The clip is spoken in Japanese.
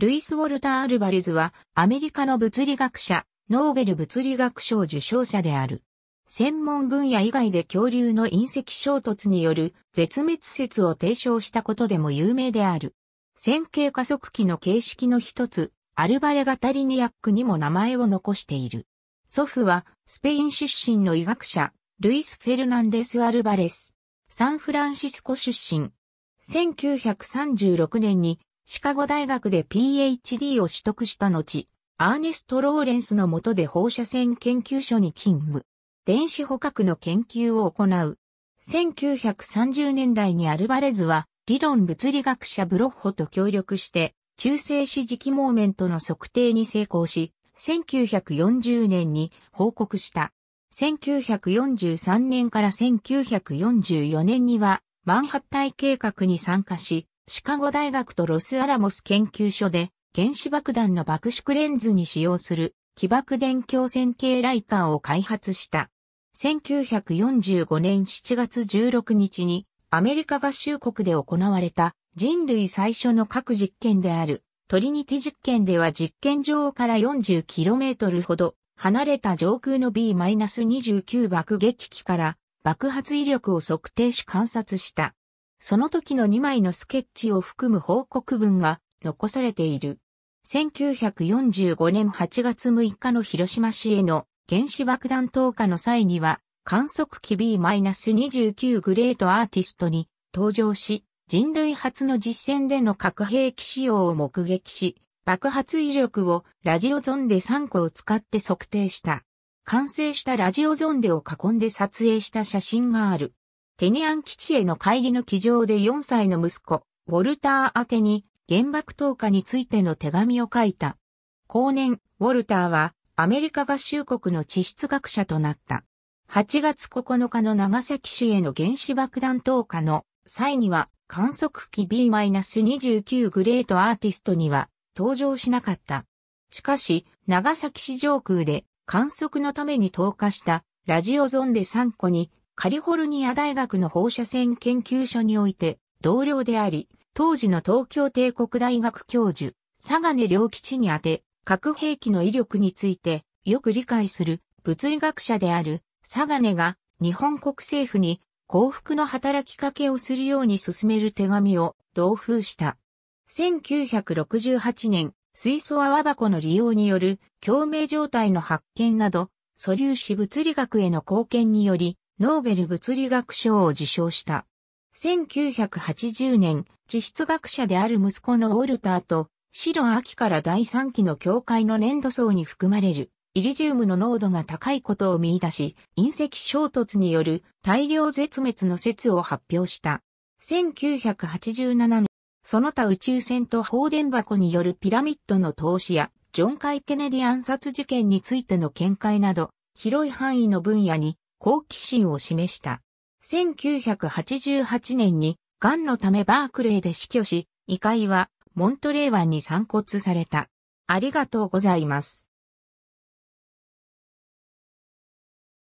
ルイス・ウォルター・アルバレズは、アメリカの物理学者、ノーベル物理学賞受賞者である。専門分野以外で恐竜の隕石衝突による絶滅説を提唱したことでも有名である。線形加速器の形式の一つ、アルバレガタリニアックにも名前を残している。祖父は、スペイン出身の医学者、ルイス・フェルナンデス・アルバレス。サンフランシスコ出身。1936年にシカゴ大学で PhD を取得した後、アーネスト・ローレンスの下で放射線研究所に勤務。電子捕獲の研究を行う。1930年代にアルバレズは理論物理学者ブロッホと協力して中性子磁気モーメントの測定に成功し、1940年に報告した。1943年から1944年にはマンハッタイ計画に参加し、シカゴ大学とロスアラモス研究所で原子爆弾の爆縮レンズに使用する起爆電鏡線形ライターを開発した。1945年7月16日にアメリカ合衆国で行われた人類最初の核実験であるトリニティ実験では実験場から 40km ほど離れた上空の B-29 爆撃機から爆発威力を測定し観察した。その時の2枚のスケッチを含む報告文が残されている。1945年8月6日の広島市への原子爆弾投下の際には、観測機 B-29 グレートアーティストに登場し、人類初の実戦での核兵器使用を目撃し、爆発威力をラジオゾンデ3個を使って測定した。完成したラジオゾンデを囲んで撮影した写真がある。テニアン基地への帰りの機上で4歳の息子、ウォルター宛てに原爆投下についての手紙を書いた。後年、ウォルターはアメリカ合衆国の地質学者となった。8月9日の長崎市への原子爆弾投下の際には観測機 B-29 グレートアーティストには登場しなかった。しかし、長崎市上空で観測のために投下したラジオゾンデ3個にカリフォルニア大学の放射線研究所において同僚であり、当時の東京帝国大学教授、佐賀根良吉にあて、核兵器の威力についてよく理解する物理学者である佐賀根が日本国政府に幸福の働きかけをするように進める手紙を同封した。1968年、水素泡箱の利用による共鳴状態の発見など、素粒子物理学への貢献により、ノーベル物理学賞を受賞した。1980年、地質学者である息子のウォルターと、白秋から第3期の境界の粘土層に含まれるイリジウムの濃度が高いことを見出し、隕石衝突による大量絶滅の説を発表した。1987年、その他宇宙船と放電箱によるピラミッドの投資や、ジョン・カイ・ケネディ暗殺事件についての見解など、広い範囲の分野に好奇心を示した。1988年に、癌のためバークレーで死去し、遺骸はモントレー湾に散骨された。ありがとうございます。